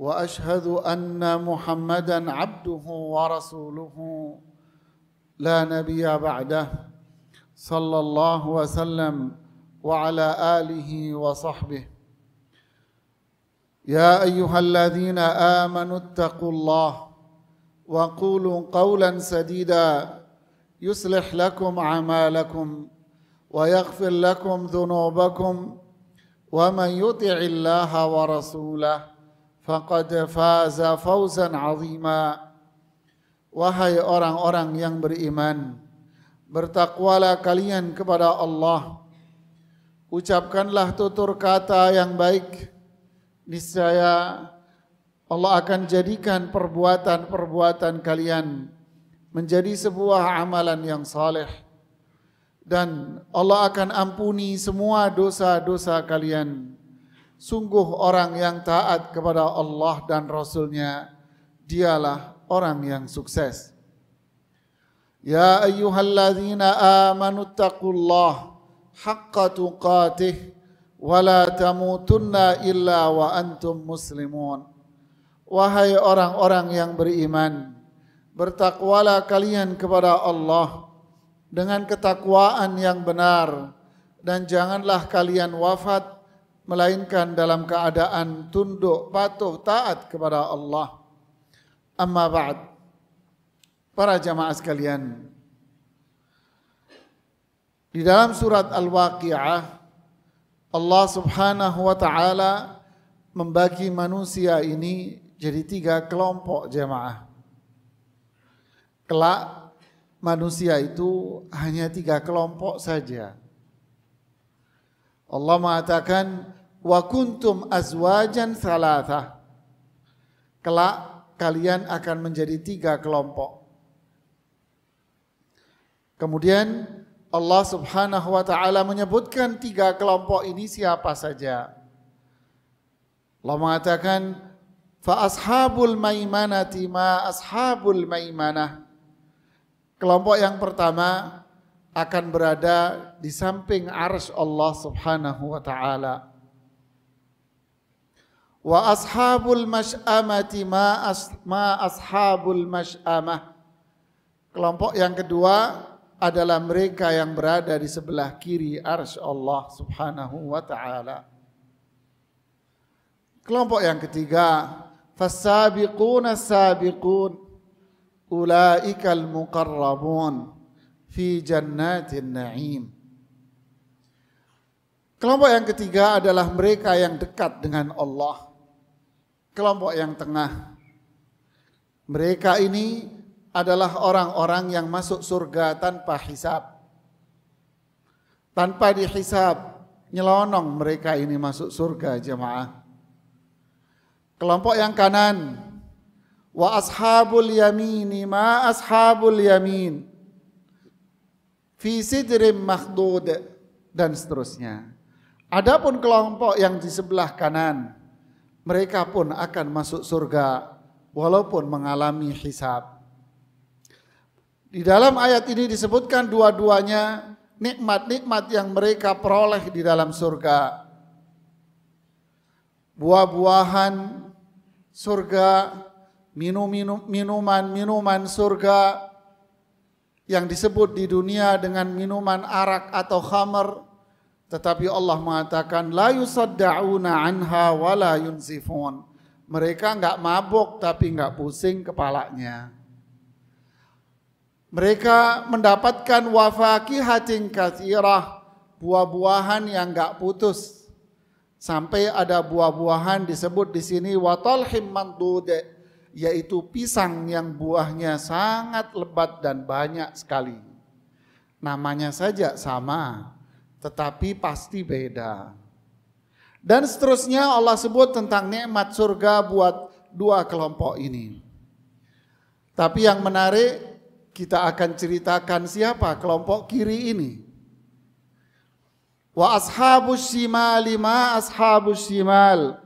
واشهد ان محمدا عبده ورسوله لا نبي بعده صلى الله وسلم وعلى اله وصحبه يا ايها الذين امنوا اتقوا الله وقولوا قولا سديدا يصلح لكم اعمالكم ويغفر لكم ذنوبكم ومن يطع الله ورسوله faqad faza fawzan azima wahai orang-orang yang beriman bertakwalah kalian kepada Allah ucapkanlah tutur kata yang baik niscaya Allah akan jadikan perbuatan-perbuatan kalian menjadi sebuah amalan yang saleh dan Allah akan ampuni semua dosa-dosa kalian. Sungguh orang yang taat kepada Allah dan Rasulnya, dialah orang yang sukses. Ya ayyuhalladzina amanu taqullah haqqa tuqatih wa la tamutunna illa wa antum muslimun. Wahai orang-orang yang beriman, bertakwalah kalian kepada Allah dengan ketakwaan yang benar dan janganlah kalian wafat melainkan dalam keadaan tunduk, patuh, taat kepada Allah. Amma ba'd. Para jamaah sekalian, di dalam surat Al-Waqi'ah Allah Subhanahu wa taala membagi manusia ini jadi tiga kelompok jemaah. Kelak manusia itu hanya tiga kelompok saja. Allah mengatakan wa kuntum azwajan salatha. Kelak kalian akan menjadi tiga kelompok. Kemudian Allah Subhanahu wa taala menyebutkan tiga kelompok ini siapa saja. Allah mengatakan fa ashabul maimanati ma ashabul maimanah. Kelompok yang pertama akan berada di samping arsy Allah Subhanahu wa taala. Wa ashabul mash'amati ma, as, ma ashabul mash'amah Kelompok yang kedua adalah mereka yang berada di sebelah kiri arsy Allah Subhanahu wa taala. Kelompok yang ketiga, fasabiquna sabiqun ulaikal muqarrabun fi jannatin na'im. Kelompok yang ketiga adalah mereka yang dekat dengan Allah kelompok yang tengah. Mereka ini adalah orang-orang yang masuk surga tanpa hisab. Tanpa dihisab, nyelonong mereka ini masuk surga jemaah. Kelompok yang kanan, wa ashabul yamini ma ashabul yamin. Fi sidrim makhdud dan seterusnya. Adapun kelompok yang di sebelah kanan, mereka pun akan masuk surga walaupun mengalami hisab. Di dalam ayat ini disebutkan dua-duanya nikmat-nikmat yang mereka peroleh di dalam surga. Buah-buahan surga, minuman-minuman surga yang disebut di dunia dengan minuman arak atau khamar tetapi Allah mengatakan la yusaddauna anha wala yunzifun. Mereka enggak mabuk tapi enggak pusing kepalanya. Mereka mendapatkan wafaki hacing katsirah, buah-buahan yang enggak putus. Sampai ada buah-buahan disebut di sini watalhim mandude, yaitu pisang yang buahnya sangat lebat dan banyak sekali. Namanya saja sama, tetapi pasti beda. Dan seterusnya Allah sebut tentang nikmat surga buat dua kelompok ini. Tapi yang menarik kita akan ceritakan siapa kelompok kiri ini. Wa ashabus shimal ma ashabus shimal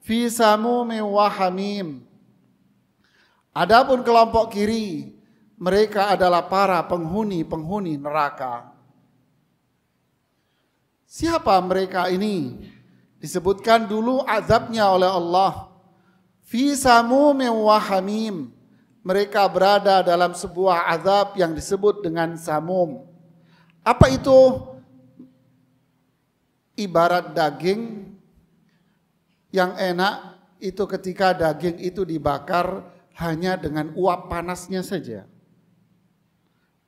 fi samumin wa hamim. Adapun kelompok kiri mereka adalah para penghuni-penghuni neraka. Siapa mereka ini? Disebutkan dulu azabnya oleh Allah. Fi samumin wa hamim. Mereka berada dalam sebuah azab yang disebut dengan samum. Apa itu? Ibarat daging yang enak itu ketika daging itu dibakar hanya dengan uap panasnya saja.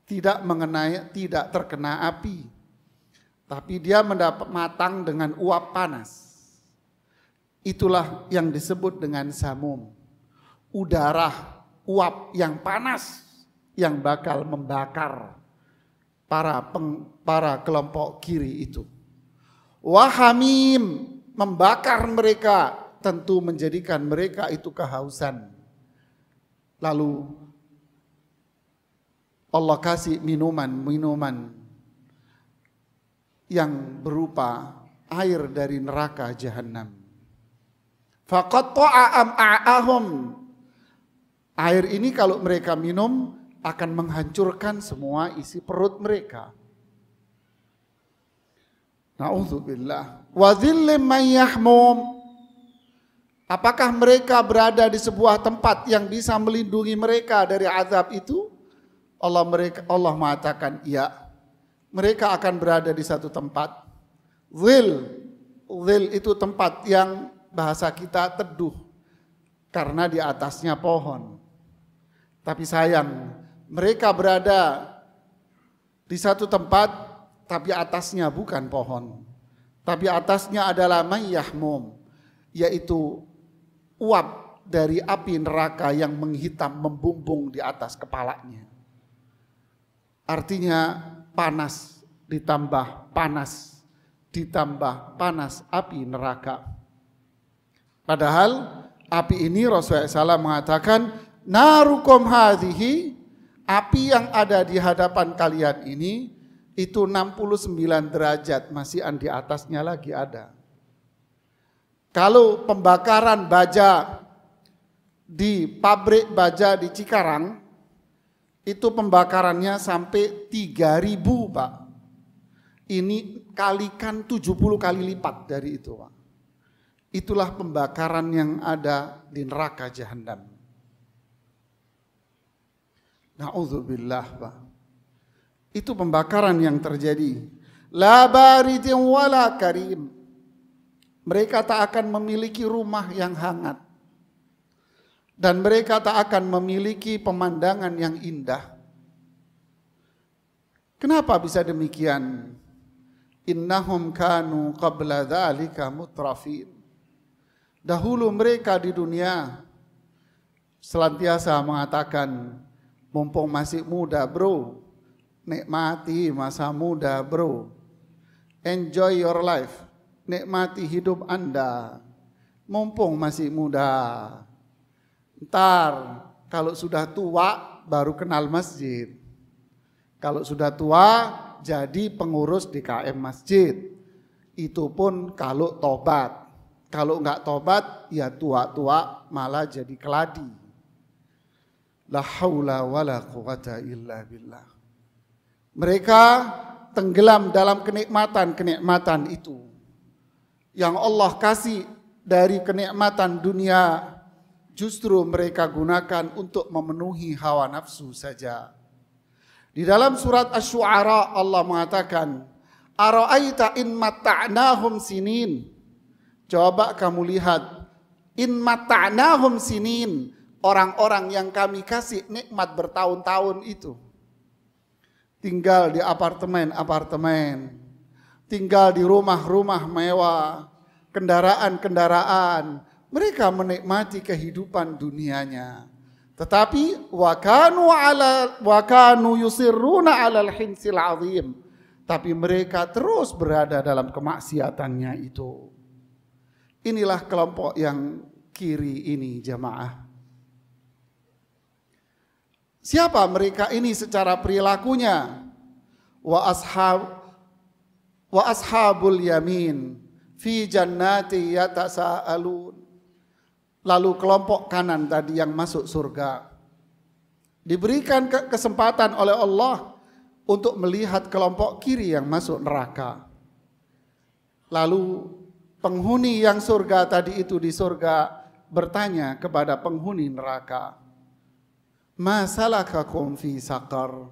Tidak mengenai, tidak terkena api tapi dia mendapat matang dengan uap panas. Itulah yang disebut dengan samum. Udara uap yang panas yang bakal membakar para peng, para kelompok kiri itu. Wahamim membakar mereka tentu menjadikan mereka itu kehausan. Lalu Allah kasih minuman-minuman yang berupa air dari neraka jahanam. Fakottoa'am'a'ahum. Air ini kalau mereka minum akan menghancurkan semua isi perut mereka. Na'udzubillah. Wa dhillim mayyahmum. Apakah mereka berada di sebuah tempat yang bisa melindungi mereka dari azab itu? Allah mereka Allah mengatakan, iya mereka akan berada di satu tempat. Will. Will itu tempat yang bahasa kita teduh karena di atasnya pohon. Tapi sayang, mereka berada di satu tempat tapi atasnya bukan pohon. Tapi atasnya adalah mayyahmum, yaitu uap dari api neraka yang menghitam membumbung di atas kepalanya. Artinya panas, ditambah panas, ditambah panas api neraka. Padahal api ini Rasulullah SAW mengatakan, Narukom hadihi, api yang ada di hadapan kalian ini, itu 69 derajat, masih di atasnya lagi ada. Kalau pembakaran baja di pabrik baja di Cikarang, itu pembakarannya sampai 3000 Pak. Ini kalikan 70 kali lipat dari itu Pak. Itulah pembakaran yang ada di neraka jahanam. Na'udzubillah Pak. Itu pembakaran yang terjadi. La baridin wala karim. Mereka tak akan memiliki rumah yang hangat dan mereka tak akan memiliki pemandangan yang indah. Kenapa bisa demikian? Innahum kanu qabla dzalika mutrafin. Dahulu mereka di dunia selantiasa mengatakan, mumpung masih muda bro, nikmati masa muda bro. Enjoy your life, nikmati hidup Anda, mumpung masih muda Ntar kalau sudah tua baru kenal masjid. Kalau sudah tua jadi pengurus DKM masjid. Itu pun kalau tobat. Kalau nggak tobat ya tua-tua malah jadi keladi. La haula wala quwata illa billah. Mereka tenggelam dalam kenikmatan-kenikmatan itu. Yang Allah kasih dari kenikmatan dunia justru mereka gunakan untuk memenuhi hawa nafsu saja. Di dalam surat Asy-Syu'ara Allah mengatakan, "Ara'aita in matta'nahum sinin?" Coba kamu lihat, in matta'nahum sinin, orang-orang yang kami kasih nikmat bertahun-tahun itu. Tinggal di apartemen-apartemen, tinggal di rumah-rumah mewah, kendaraan-kendaraan, mereka menikmati kehidupan dunianya. Tetapi wakanu ala wakanu yusiruna alal hinsil azim. Tapi mereka terus berada dalam kemaksiatannya itu. Inilah kelompok yang kiri ini jamaah. Siapa mereka ini secara perilakunya? Wa ashab wa ashabul yamin fi jannati yatasaalun lalu kelompok kanan tadi yang masuk surga diberikan kesempatan oleh Allah untuk melihat kelompok kiri yang masuk neraka. Lalu penghuni yang surga tadi itu di surga bertanya kepada penghuni neraka, masalah fi sakar.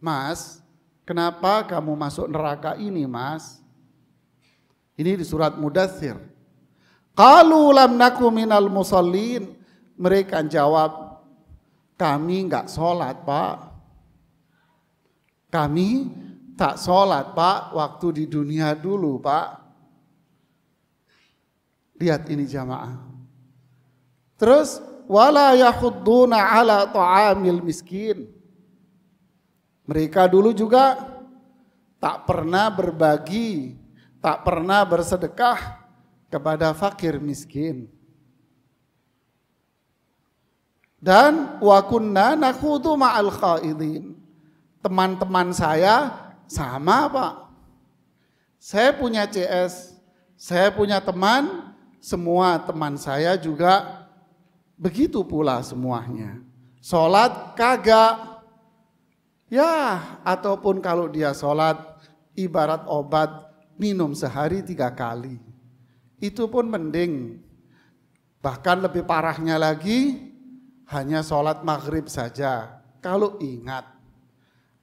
Mas, kenapa kamu masuk neraka ini, Mas? Ini di surat Mudathir kalau lam naku minal musallin. Mereka jawab, kami nggak sholat pak. Kami tak sholat pak waktu di dunia dulu pak. Lihat ini jamaah. Terus wala yahudduna ala ta'amil miskin. Mereka dulu juga tak pernah berbagi, tak pernah bersedekah kepada fakir miskin. Dan wakunna nakhudu ma'al khaidin. Teman-teman saya sama, Pak. Saya punya CS, saya punya teman, semua teman saya juga begitu pula semuanya. Sholat kagak. Ya, ataupun kalau dia sholat, ibarat obat, minum sehari tiga kali itu pun mending. Bahkan lebih parahnya lagi, hanya sholat maghrib saja. Kalau ingat.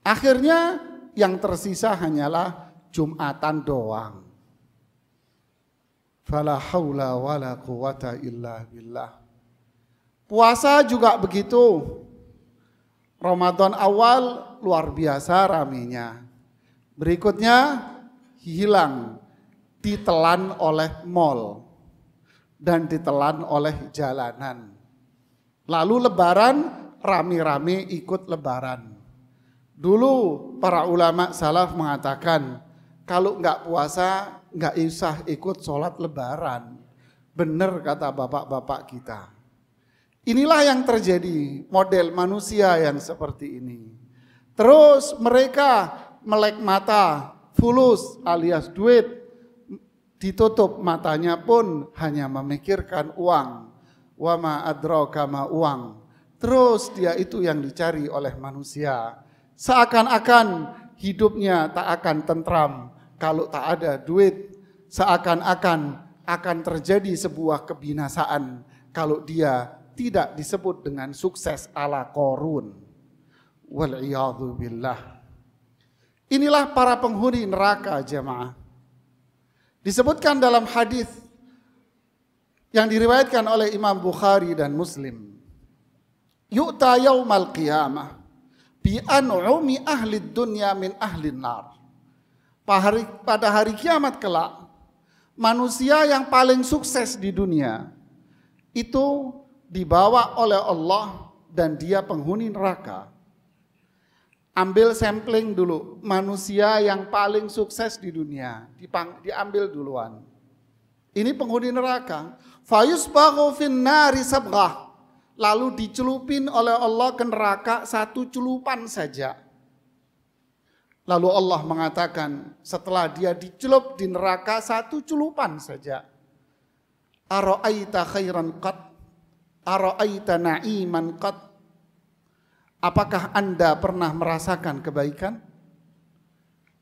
Akhirnya yang tersisa hanyalah Jumatan doang. Fala wa la quwata illa billah. Puasa juga begitu. Ramadan awal luar biasa raminya. Berikutnya hilang ditelan oleh mall dan ditelan oleh jalanan. Lalu lebaran rame-rame ikut lebaran. Dulu para ulama salaf mengatakan kalau nggak puasa nggak usah ikut sholat lebaran. Benar kata bapak-bapak kita. Inilah yang terjadi model manusia yang seperti ini. Terus mereka melek mata, fulus alias duit, ditutup matanya pun hanya memikirkan uang. Wama adroka ma uang. Terus dia itu yang dicari oleh manusia. Seakan-akan hidupnya tak akan tentram kalau tak ada duit. Seakan-akan akan terjadi sebuah kebinasaan kalau dia tidak disebut dengan sukses ala korun. Wal Inilah para penghuni neraka jemaah. Disebutkan dalam hadis yang diriwayatkan oleh Imam Bukhari dan Muslim. Yu'ta yaumal qiyamah bi an'umi ahli dunya min ahli nar. Pada hari kiamat kelak, manusia yang paling sukses di dunia itu dibawa oleh Allah dan dia penghuni neraka ambil sampling dulu manusia yang paling sukses di dunia dipang, diambil duluan ini penghuni neraka fayus finnari sabghah lalu dicelupin oleh Allah ke neraka satu celupan saja lalu Allah mengatakan setelah dia dicelup di neraka satu celupan saja aroaita khairan qat aro'aita na'iman qat Apakah Anda pernah merasakan kebaikan?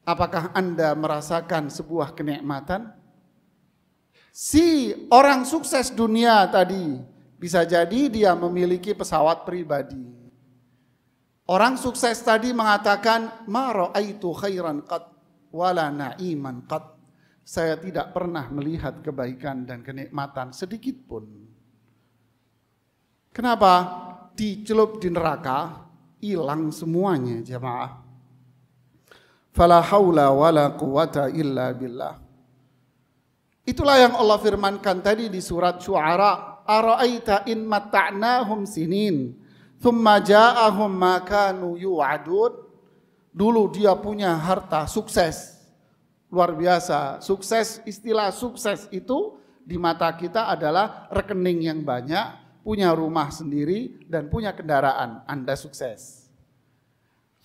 Apakah Anda merasakan sebuah kenikmatan? Si orang sukses dunia tadi bisa jadi dia memiliki pesawat pribadi. Orang sukses tadi mengatakan, "Ma ra'aitu khairan qat wala na'iman qat." Saya tidak pernah melihat kebaikan dan kenikmatan sedikit pun. Kenapa? Dicelup di neraka, hilang semuanya jemaah. Fala haula wala quwata illa billah. Itulah yang Allah firmankan tadi di surat Syuara, "Ara'aita in matta'nahum sinin, thumma ja'ahum ma kanu yu'adun." Dulu dia punya harta sukses. Luar biasa. Sukses istilah sukses itu di mata kita adalah rekening yang banyak, punya rumah sendiri, dan punya kendaraan. Anda sukses.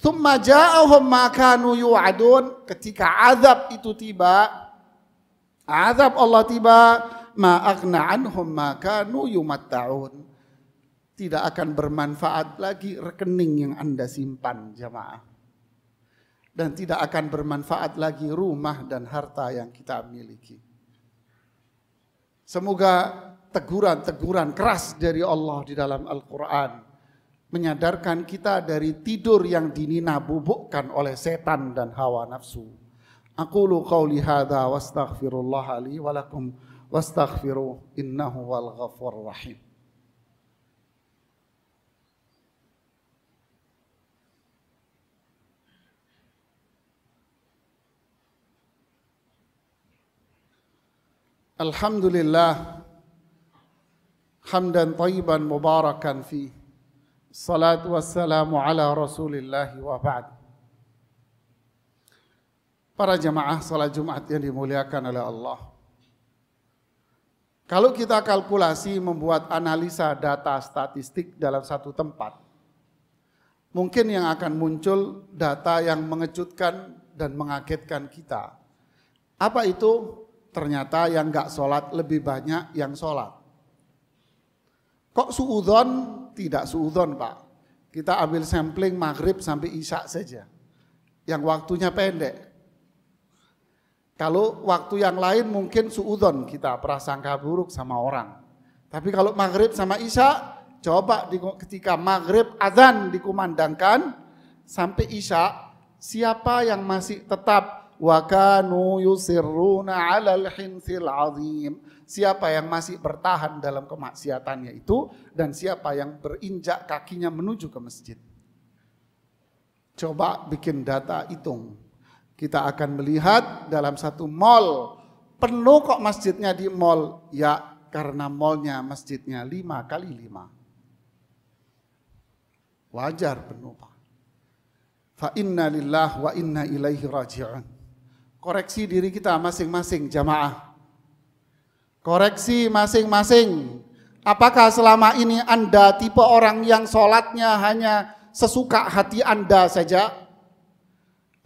ja'ahum yu'adun. Ketika azab itu tiba, azab Allah tiba, ma'agna anhum makanu yumatta'un. Tidak akan bermanfaat lagi rekening yang Anda simpan jemaah Dan tidak akan bermanfaat lagi rumah dan harta yang kita miliki. Semoga teguran-teguran keras dari Allah di dalam Al-Quran. Menyadarkan kita dari tidur yang dinina bubukkan oleh setan dan hawa nafsu. Aku lu qawli hadha wa astaghfirullah li walakum wa astaghfiru innahu wal ghafur rahim. Alhamdulillah hamdan tayyiban mubarakan fi salatu wassalamu ala rasulillahi wa ba'd para jamaah salat Jumat yang dimuliakan oleh Allah kalau kita kalkulasi membuat analisa data statistik dalam satu tempat mungkin yang akan muncul data yang mengejutkan dan mengagetkan kita apa itu ternyata yang nggak sholat lebih banyak yang sholat Kok suudon? Tidak suudon Pak. Kita ambil sampling maghrib sampai isya saja. Yang waktunya pendek. Kalau waktu yang lain mungkin suudon kita prasangka buruk sama orang. Tapi kalau maghrib sama isya, coba ketika maghrib azan dikumandangkan sampai isya, siapa yang masih tetap wakanu yusiruna alal hinsil azim siapa yang masih bertahan dalam kemaksiatannya itu dan siapa yang berinjak kakinya menuju ke masjid. Coba bikin data hitung. Kita akan melihat dalam satu mall penuh kok masjidnya di mall ya karena mallnya masjidnya lima kali lima. Wajar penuh pak. Fa inna lillah wa inna ilaihi raji'un. Koreksi diri kita masing-masing jamaah Koreksi masing-masing. Apakah selama ini Anda tipe orang yang sholatnya hanya sesuka hati Anda saja?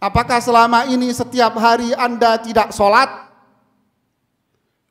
Apakah selama ini setiap hari Anda tidak sholat?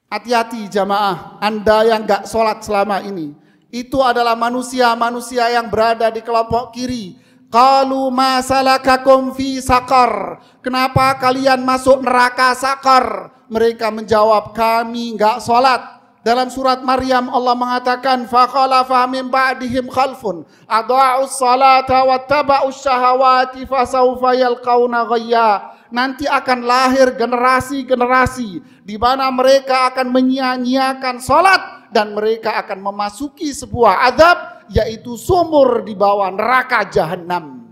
Hati-hati jamaah, Anda yang gak sholat selama ini. Itu adalah manusia-manusia yang berada di kelompok kiri Kalu masalah salakakum fi sakar. Kenapa kalian masuk neraka sakar? Mereka menjawab, kami enggak sholat. Dalam surat Maryam Allah mengatakan faqalafa min ba'dihim khalfun adha'us salata wattaba'us syahawati fasawfa kau ghayya nanti akan lahir generasi-generasi di mana mereka akan menyia-nyiakan salat dan mereka akan memasuki sebuah adab yaitu sumur di bawah neraka jahanam.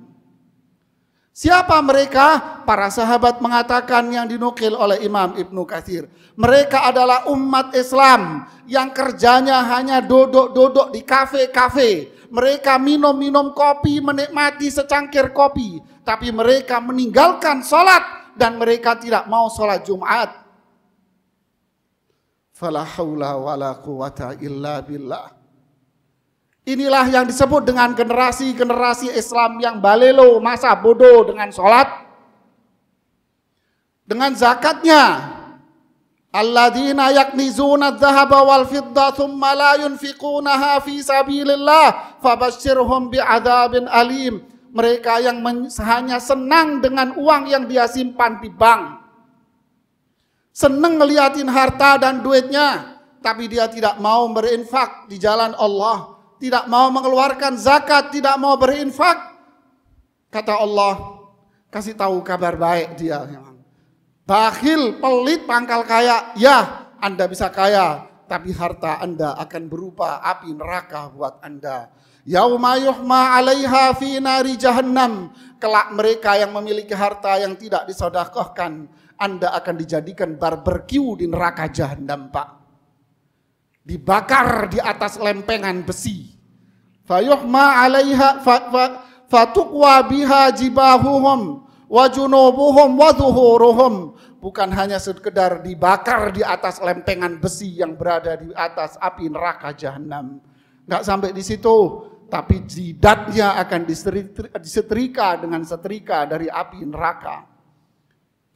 Siapa mereka? Para sahabat mengatakan yang dinukil oleh Imam Ibnu Katsir. Mereka adalah umat Islam yang kerjanya hanya dodok-dodok di kafe-kafe. Mereka minum-minum kopi, menikmati secangkir kopi. Tapi mereka meninggalkan sholat dan mereka tidak mau sholat Jumat Fala haula wala quwata illa billah. Inilah yang disebut dengan generasi-generasi Islam yang balelo, masa bodoh dengan sholat, dengan zakatnya. Alladzina yaknizuna zahaba wal fidda thumma la yunfiqunaha fi sabilillah Fabashirhum bi'adabin alim. Mereka yang hanya senang dengan uang yang dia simpan di bank Senang ngeliatin harta dan duitnya, tapi dia tidak mau berinfak di jalan Allah, tidak mau mengeluarkan zakat, tidak mau berinfak. Kata Allah, kasih tahu kabar baik dia. Bakhil, pelit, pangkal kaya, ya Anda bisa kaya, tapi harta Anda akan berupa api neraka buat Anda. Yauma yuhma 'alaiha fi nari jahannam. Kelak mereka yang memiliki harta yang tidak disodakohkan. Anda akan dijadikan barbeque di neraka jahanam, Pak. Dibakar di atas lempengan besi. Fayuhma 'alaiha fatukwa biha jibahuhum wa junubuhum wa Bukan hanya sekedar dibakar di atas lempengan besi yang berada di atas api neraka jahanam. Nggak sampai di situ, tapi jidatnya akan disetrika dengan setrika dari api neraka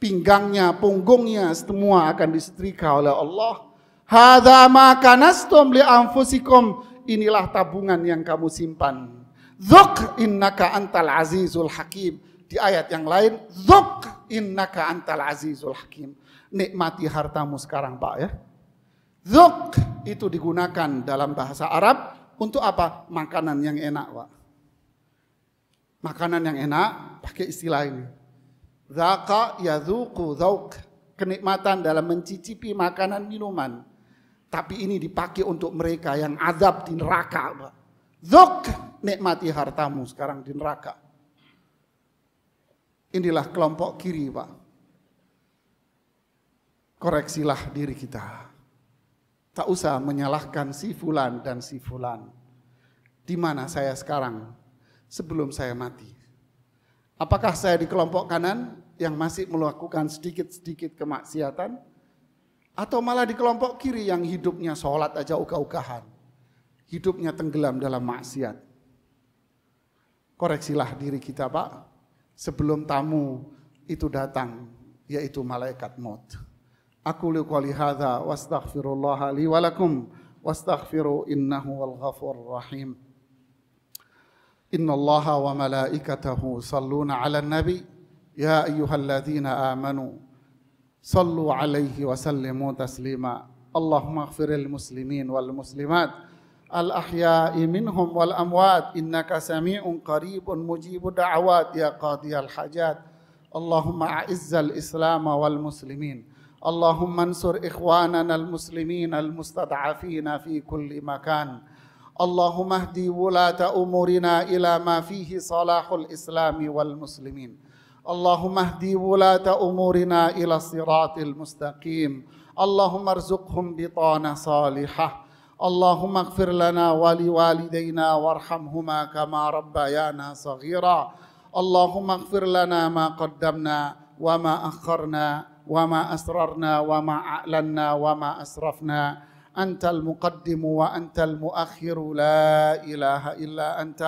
pinggangnya, punggungnya semua akan disetrika oleh Allah. Hada ma kanastum li anfusikum. Inilah tabungan yang kamu simpan. Dzuk innaka antal azizul hakim. Di ayat yang lain, dzuk innaka antal azizul hakim. Nikmati hartamu sekarang, Pak ya. Zok itu digunakan dalam bahasa Arab untuk apa? Makanan yang enak, Pak. Makanan yang enak pakai istilah ini Zaka yadhuku zauk. Kenikmatan dalam mencicipi makanan minuman. Tapi ini dipakai untuk mereka yang azab di neraka. Zuk nikmati hartamu sekarang di neraka. Inilah kelompok kiri Pak. Koreksilah diri kita. Tak usah menyalahkan si fulan dan si fulan. Di mana saya sekarang sebelum saya mati? Apakah saya di kelompok kanan yang masih melakukan sedikit-sedikit kemaksiatan? Atau malah di kelompok kiri yang hidupnya sholat aja uka-ukahan? Hidupnya tenggelam dalam maksiat. Koreksilah diri kita Pak, sebelum tamu itu datang, yaitu malaikat maut. Aku liqali hadha wa astaghfirullah li wa innahu wal ghafur rahim. إن الله وملائكته صلون على النبي يا أيها الذين آمنوا صلوا عليه وسلموا تسليما اللهم اغفر المسلمين والمسلمات الأحياء منهم والأموات إنك سميع قريب مجيب الدعوات يا قاضي الحاجات اللهم أعز الإسلام والمسلمين اللهم انصر إخواننا المسلمين المستضعفين في كل مكان اللهم اهدي ولاة أمورنا إلى ما فيه صلاح الإسلام والمسلمين اللهم اهدي ولاة أمورنا إلى الصراط المستقيم اللهم ارزقهم بطانة صالحة اللهم اغفر لنا ولوالدينا وارحمهما كما ربيانا صغيرا اللهم اغفر لنا ما قدمنا وما أخرنا وما أسررنا وما أعلنا وما أسرفنا أنت المقدم وأنت المؤخر لا إله إلا أنت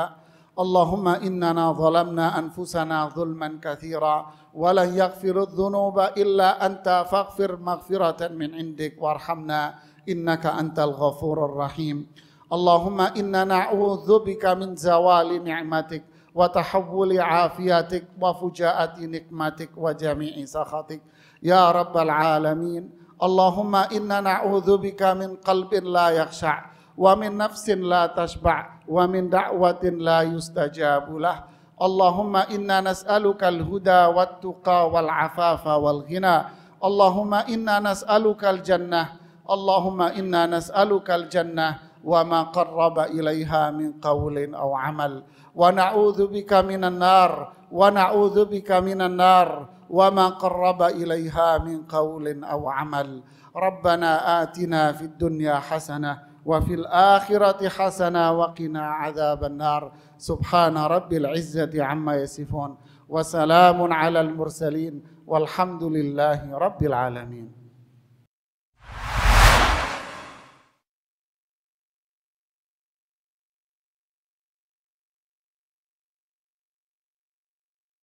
اللهم إننا ظلمنا أنفسنا ظلما كثيرا ولن يغفر الذنوب إلا أنت فاغفر مغفرة من عندك وارحمنا إنك أنت الغفور الرحيم اللهم إنا نعوذ بك من زوال نعمتك وتحول عافيتك وفجاءة نقمتك وجميع سخطك يا رب العالمين اللهم إنا نعوذ بك من قلب لا يخشع ومن نفس لا تشبع ومن دعوة لا يستجاب له اللهم إنا نسألك الهدى والتقى والعفاف والغنى اللهم إنا نسألك الجنة اللهم إنا نسألك الجنة وما قرب إليها من قول أو عمل ونعوذ بك من النار ونعوذ بك من النار وما قرب اليها من قول او عمل ربنا اتنا في الدنيا حسنه وفي الآخرة حسنة وقنا عذاب النار سبحان رب العزة عما يصفون وسلام على المرسلين والحمد لله رب العالمين